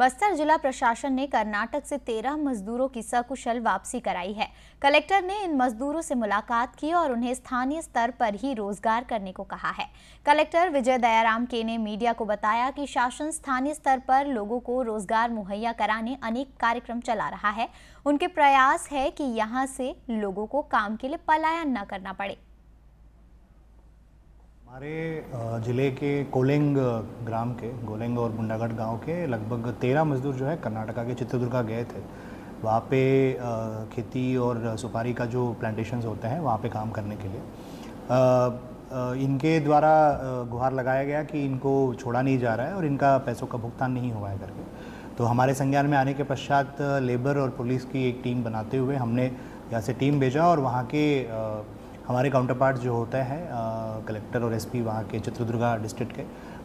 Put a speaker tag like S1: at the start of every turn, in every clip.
S1: बस्तर जिला प्रशासन ने कर्नाटक से तेरह मजदूरों की सकुशल वापसी कराई है कलेक्टर ने इन मजदूरों से मुलाकात की और उन्हें स्थानीय स्तर पर ही रोजगार करने को कहा है कलेक्टर विजय दयाराम के ने मीडिया को बताया कि शासन स्थानीय स्तर पर लोगों को रोजगार मुहैया कराने अनेक कार्यक्रम चला रहा है उनके प्रयास है कि यहाँ से लोगों को काम के लिए पलायन न करना पड़े
S2: हमारे ज़िले के कोलेंग ग्राम के गोलिंग और बुंडागढ़ गांव के लगभग तेरह मजदूर जो है कर्नाटका के चित्रदुर्गा गए थे वहाँ पे खेती और सुपारी का जो प्लांटेशंस होते हैं वहाँ पे काम करने के लिए इनके द्वारा गुहार लगाया गया कि इनको छोड़ा नहीं जा रहा है और इनका पैसों का भुगतान नहीं हुआ है करके तो हमारे संज्ञान में आने के पश्चात लेबर और पुलिस की एक टीम बनाते हुए हमने यहाँ से टीम भेजा और वहाँ के हमारे काउंटर पार्ट जो होते हैं कलेक्टर और एसपी वहाँ के चित्रदुर्गा डिस्ट्रिक्ट के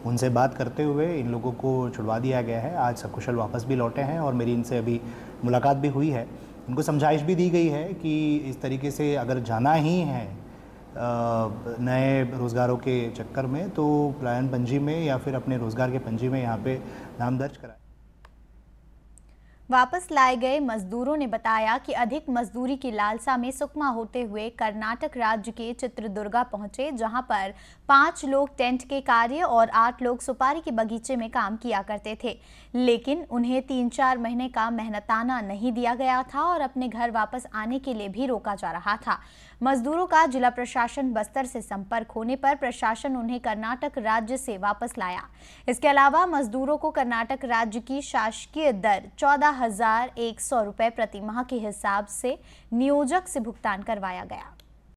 S2: उनसे बात करते हुए इन लोगों को छुड़वा दिया गया है आज सकुशल वापस भी लौटे हैं और मेरी इनसे अभी मुलाकात भी हुई है उनको समझाइश भी दी गई है कि इस तरीके से अगर जाना ही है नए रोज़गारों के चक्कर में तो पलायन पंजी में या फिर अपने रोज़गार के पंजी में यहाँ पे नाम दर्ज कराएं
S1: वापस लाए गए मजदूरों ने बताया कि अधिक मजदूरी की लालसा में सुकमा होते हुए कर्नाटक राज्य के चित्रदुर्गा पहुंचे जहां पर पांच लोग टेंट के कार्य और आठ लोग सुपारी के बगीचे में काम किया करते थे लेकिन उन्हें तीन चार महीने का मेहनताना नहीं दिया गया था और अपने घर वापस आने के लिए भी रोका जा रहा था मजदूरों का जिला प्रशासन बस्तर से संपर्क होने पर प्रशासन उन्हें कर्नाटक राज्य से वापस लाया इसके अलावा मजदूरों को कर्नाटक राज्य की शासकीय दर चौदह हजार एक सौ रुपये प्रति माह के हिसाब से नियोजक से भुगतान करवाया गया